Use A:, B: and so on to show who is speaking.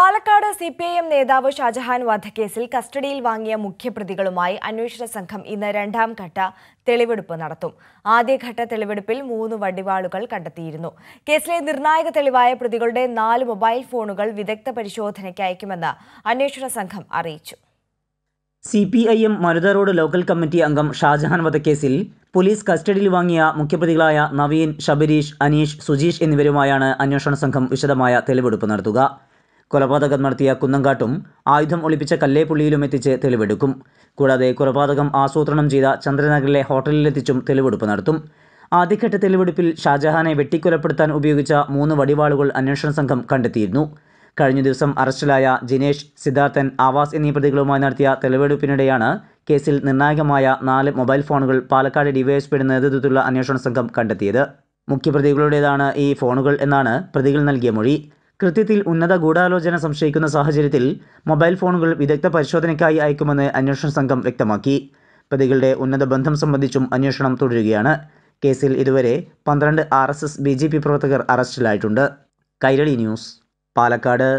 A: Palakkad C P I M നേതാവ് ഷാജഹാൻ വധക്കേസിൽ കസ്റ്റഡിയിൽ വാങ്ങിയ മുഖ്യപ്രതികളുമായി അന്വേഷണ സംഘം ഇന്ന് രണ്ടാം ഘട്ട തെളിവെടുപ്പ് നടത്തും ആദ്യഘട്ട തെളിവെടുപ്പിൽ മൂന്ന് വടിവാളുകൾ കണ്ടെത്തിയിരുന്നു കേസിലെ നിർണായക തെളിവായ പ്രതികളുടെ നാല് മൊബൈൽ ഫോണുകൾ വിദഗ്ധ പരിശോധനയ്ക്ക് അയക്കുമെന്ന് അന്വേഷണ സംഘം അറിയിച്ചു
B: C P I M Marutha road local committee അംഗം ഷാജഹാൻ വധക്കേസിൽ പോലീസ് കസ്റ്റഡിയിൽ വാങ്ങിയ മുഖ്യപ്രതികളായ നവീൻ ഷബരീഷ് അനീഷ് സുജീഷ് എന്നിവരുമായാണ് അന്വേഷണ സംഘം വിശദമായ തെളിവെടുപ്പ് നടത്തുക കൊലപാതകം നടത്തിയ കുന്നങ്കാട്ടും ആയുധം ഒളിപ്പിച്ച കല്ലേപ്പുള്ളിയിലും എത്തിച്ച് തെളിവെടുക്കും കൂടാതെ കൊലപാതകം ആസൂത്രണം ചെയ്ത ചന്ദ്രനഗറിലെ ഹോട്ടലിലെത്തിച്ചും തെളിവെടുപ്പ് നടത്തും ആദ്യഘട്ട തെളിവെടുപ്പിൽ ഷാജഹാനെ വെട്ടിക്കൊലപ്പെടുത്താൻ ഉപയോഗിച്ച മൂന്ന് വടിവാളുകൾ അന്വേഷണ സംഘം കണ്ടെത്തിയിരുന്നു കഴിഞ്ഞ ദിവസം അറസ്റ്റിലായ ജിനേഷ് സിദ്ധാർത്ഥൻ ആവാസ് എന്നീ പ്രതികളുമായി നടത്തിയ തെളിവെടുപ്പിനിടെയാണ് കേസിൽ നിർണായകമായ നാല് മൊബൈൽ ഫോണുകൾ പാലക്കാട് ഡിവൈഎസ്പിയുടെ നേതൃത്വത്തിലുള്ള അന്വേഷണ സംഘം കണ്ടെത്തിയത് മുഖ്യപ്രതികളുടേതാണ് ഈ ഫോണുകൾ എന്നാണ് പ്രതികൾ നൽകിയ മൊഴി കൃത്യത്തിൽ ഉന്നത ഗൂഢാലോചന സംശയിക്കുന്ന സാഹചര്യത്തിൽ മൊബൈൽ ഫോണുകൾ വിദഗ്ധ പരിശോധനയ്ക്കായി അയക്കുമെന്ന് അന്വേഷണ സംഘം വ്യക്തമാക്കി പ്രതികളുടെ ഉന്നത ബന്ധം സംബന്ധിച്ചും അന്വേഷണം തുടരുകയാണ് കേസിൽ ഇതുവരെ പന്ത്രണ്ട് R S S B J P പ്രവർത്തകർ അറസ്റ്റിലായിട്ടുണ്ട് കൈരളി ന്യൂസ് പാലക്കാട്